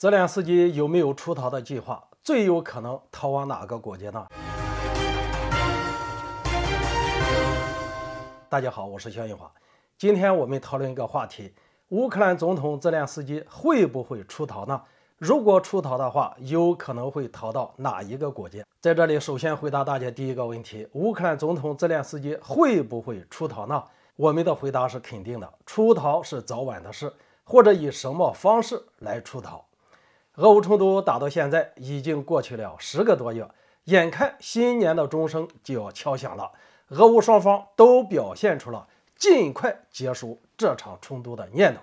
泽连斯基有没有出逃的计划？最有可能逃往哪个国家呢？大家好，我是肖玉华，今天我们讨论一个话题：乌克兰总统泽连斯基会不会出逃呢？如果出逃的话，有可能会逃到哪一个国家？在这里，首先回答大家第一个问题：乌克兰总统泽连斯基会不会出逃呢？我们的回答是肯定的，出逃是早晚的事，或者以什么方式来出逃？俄乌冲突打到现在已经过去了十个多月，眼看新年的钟声就要敲响了，俄乌双方都表现出了尽快结束这场冲突的念头。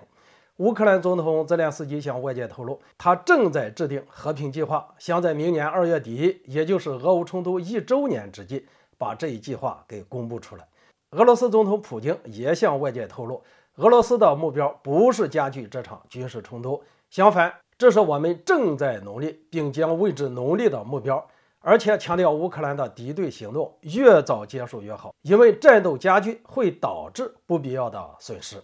乌克兰总统泽连斯基向外界透露，他正在制定和平计划，想在明年二月底，也就是俄乌冲突一周年之际，把这一计划给公布出来。俄罗斯总统普京也向外界透露，俄罗斯的目标不是加剧这场军事冲突，相反。这是我们正在努力并将为之努力的目标，而且强调乌克兰的敌对行动越早结束越好，因为战斗加剧会导致不必要的损失。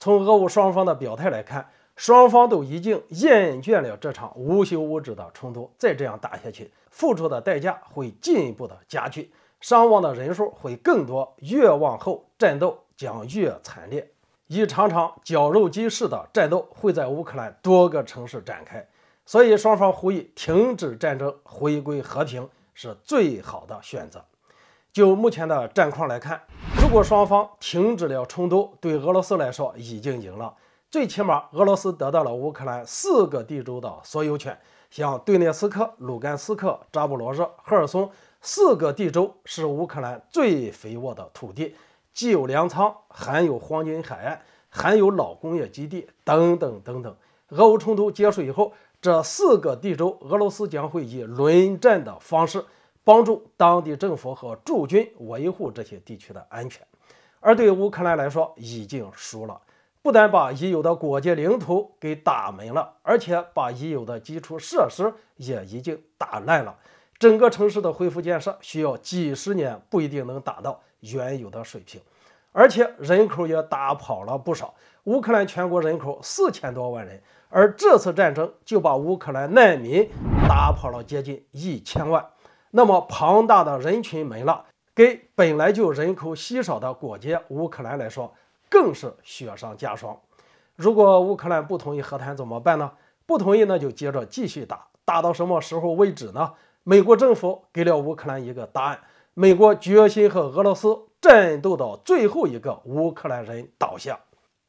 从俄乌双方的表态来看，双方都已经厌倦了这场无休无止的冲突，再这样打下去，付出的代价会进一步的加剧，伤亡的人数会更多，越往后战斗将越惨烈。一场场绞肉机式的战斗会在乌克兰多个城市展开，所以双方呼吁停止战争，回归和平是最好的选择。就目前的战况来看，如果双方停止了冲突，对俄罗斯来说已经赢了，最起码俄罗斯得到了乌克兰四个地州的所有权，像顿涅斯克、卢甘斯克、扎布罗热、赫尔松四个地州是乌克兰最肥沃的土地。既有粮仓，还有黄金海岸，还有老工业基地，等等等等。俄乌冲突结束以后，这四个地州，俄罗斯将会以轮战的方式帮助当地政府和驻军维护这些地区的安全。而对乌克兰来说，已经输了，不但把已有的国界领土给打没了，而且把已有的基础设施也已经打烂了。整个城市的恢复建设需要几十年，不一定能打到。原有的水平，而且人口也打跑了不少。乌克兰全国人口四千多万人，而这次战争就把乌克兰难民打跑了接近一千万。那么庞大的人群没了，给本来就人口稀少的国家乌克兰来说，更是雪上加霜。如果乌克兰不同意和谈怎么办呢？不同意，那就接着继续打，打到什么时候为止呢？美国政府给了乌克兰一个答案。美国决心和俄罗斯战斗到最后一个乌克兰人倒下。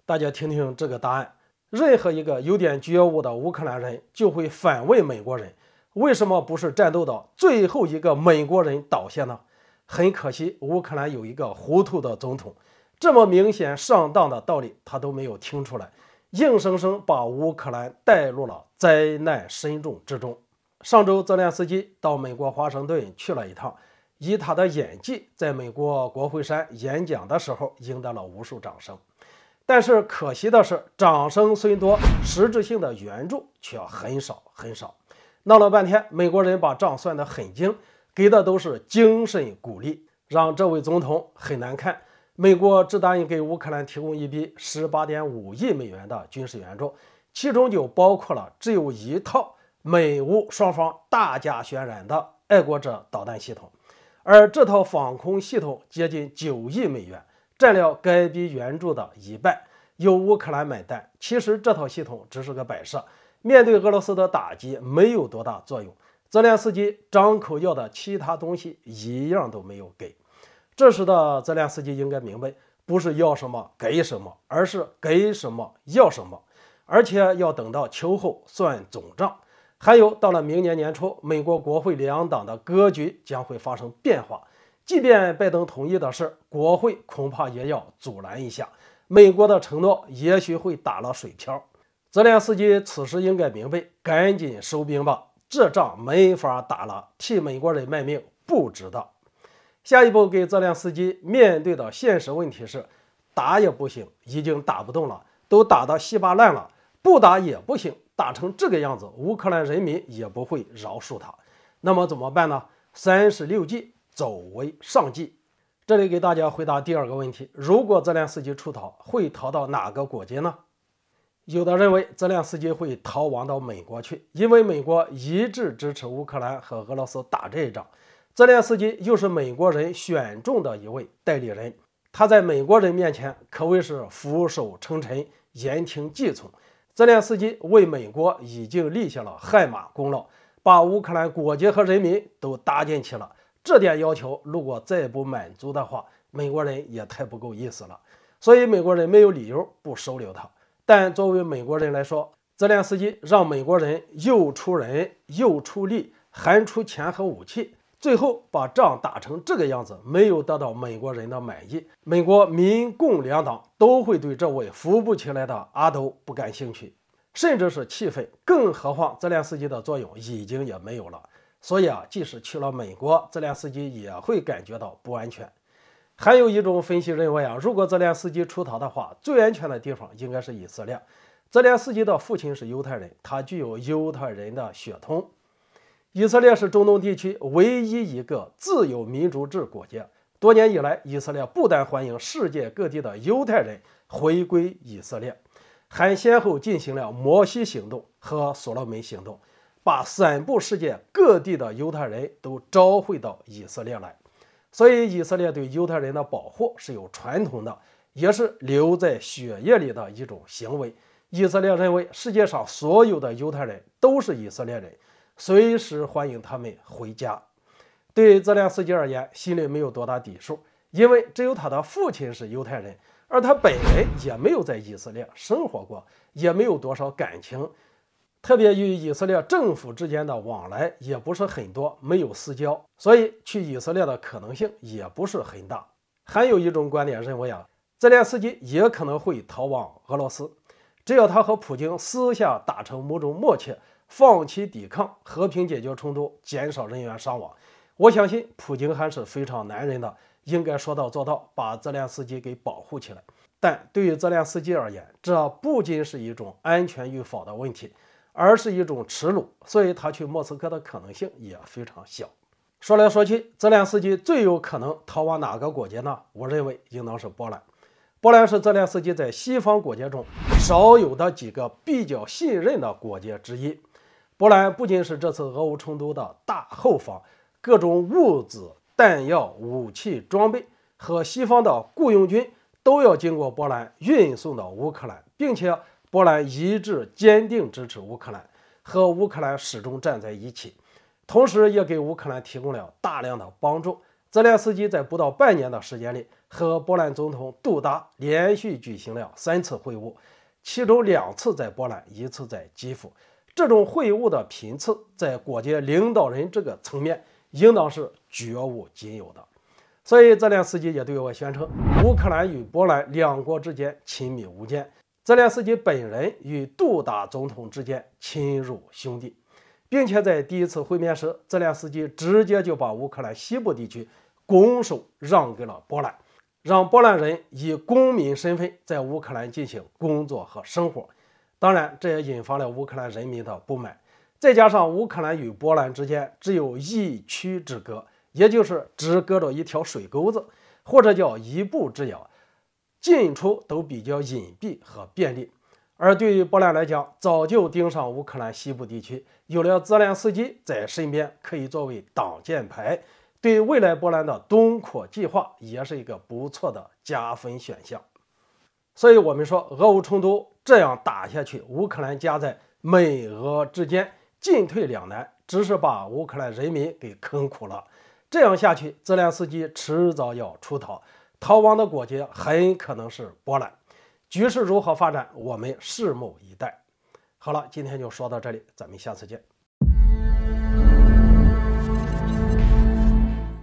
大家听听这个答案，任何一个有点觉悟的乌克兰人就会反问美国人：为什么不是战斗到最后一个美国人倒下呢？很可惜，乌克兰有一个糊涂的总统，这么明显上当的道理他都没有听出来，硬生生把乌克兰带入了灾难深重之中。上周泽连斯基到美国华盛顿去了一趟。以他的演技，在美国国会山演讲的时候，赢得了无数掌声。但是可惜的是，掌声虽多，实质性的援助却很少很少。闹了半天，美国人把账算得很精，给的都是精神鼓励，让这位总统很难看。美国只答应给乌克兰提供一笔十八点五亿美元的军事援助，其中就包括了只有一套美乌双方大加渲染的爱国者导弹系统。而这套防空系统接近九亿美元，占了该笔援助的一半，由乌克兰买单。其实这套系统只是个摆设，面对俄罗斯的打击没有多大作用。泽连斯基张口要的其他东西一样都没有给。这时的泽连斯基应该明白，不是要什么给什么，而是给什么要什么，而且要等到秋后算总账。还有，到了明年年初，美国国会两党的格局将会发生变化。即便拜登同意的事，国会恐怕也要阻拦一下。美国的承诺也许会打了水漂。泽连斯基此时应该明白，赶紧收兵吧，这仗没法打了，替美国人卖命不值得。下一步，给泽连斯基面对的现实问题是，打也不行，已经打不动了，都打得稀巴烂了，不打也不行。打成这个样子，乌克兰人民也不会饶恕他。那么怎么办呢？三十六计，走为上计。这里给大家回答第二个问题：如果泽连斯基出逃，会逃到哪个国家呢？有的认为泽连斯基会逃亡到美国去，因为美国一致支持乌克兰和俄罗斯打这一仗，泽连斯基又是美国人选中的一位代理人，他在美国人面前可谓是俯首称臣，言听计从。泽连斯基为美国已经立下了汗马功劳，把乌克兰国家和人民都搭进去了。这点要求，如果再不满足的话，美国人也太不够意思了。所以，美国人没有理由不收留他。但作为美国人来说，泽连斯基让美国人又出人又出力，还出钱和武器。最后把仗打成这个样子，没有得到美国人的满意，美国民共两党都会对这位扶不起来的阿斗不感兴趣，甚至是气愤。更何况泽连斯基的作用已经也没有了，所以啊，即使去了美国，泽连斯基也会感觉到不安全。还有一种分析认为啊，如果泽连斯基出逃的话，最安全的地方应该是以色列。泽连斯基的父亲是犹太人，他具有犹太人的血统。以色列是中东地区唯一一个自由民主制国家。多年以来，以色列不但欢迎世界各地的犹太人回归以色列，还先后进行了摩西行动和所罗门行动，把散布世界各地的犹太人都召回到以色列来。所以，以色列对犹太人的保护是有传统的，也是留在血液里的一种行为。以色列认为，世界上所有的犹太人都是以色列人。随时欢迎他们回家。对泽连斯基而言，心里没有多大底数，因为只有他的父亲是犹太人，而他本人也没有在以色列生活过，也没有多少感情，特别与以色列政府之间的往来也不是很多，没有私交，所以去以色列的可能性也不是很大。还有一种观点认为啊，泽连斯基也可能会逃往俄罗斯，只要他和普京私下达成某种默契。放弃抵抗，和平解决冲突，减少人员伤亡。我相信普京还是非常男人的，应该说到做到，把泽连斯基给保护起来。但对于泽连斯基而言，这不仅是一种安全与否的问题，而是一种耻辱，所以他去莫斯科的可能性也非常小。说来说去，泽连斯基最有可能逃往哪个国家呢？我认为应当是波兰。波兰是泽连斯基在西方国家中少有的几个比较信任的国家之一。波兰不仅是这次俄乌冲突的大后方，各种物资、弹药、武器装备和西方的雇佣军都要经过波兰运送到乌克兰，并且波兰一直坚定支持乌克兰，和乌克兰始终站在一起，同时也给乌克兰提供了大量的帮助。泽连斯基在不到半年的时间里和波兰总统杜达连续举行了三次会晤，其中两次在波兰，一次在基辅。这种会晤的频次，在国际领导人这个层面，应当是绝无仅有的。所以，泽连斯基也对我宣称，乌克兰与波兰两国之间亲密无间，泽连斯基本人与杜达总统之间亲如兄弟，并且在第一次会面时，泽连斯基直接就把乌克兰西部地区拱手让给了波兰，让波兰人以公民身份在乌克兰进行工作和生活。当然，这也引发了乌克兰人民的不满。再加上乌克兰与波兰之间只有一区之隔，也就是只隔着一条水沟子，或者叫一步之遥，进出都比较隐蔽和便利。而对于波兰来讲，早就盯上乌克兰西部地区，有了泽连斯基在身边，可以作为挡箭牌，对未来波兰的东扩计划也是一个不错的加分选项。所以，我们说俄乌冲突。这样打下去，乌克兰夹在美俄之间，进退两难，只是把乌克兰人民给坑苦了。这样下去，泽连斯基迟早要出逃，逃亡的国界很可能是波兰。局势如何发展，我们拭目以待。好了，今天就说到这里，咱们下次见。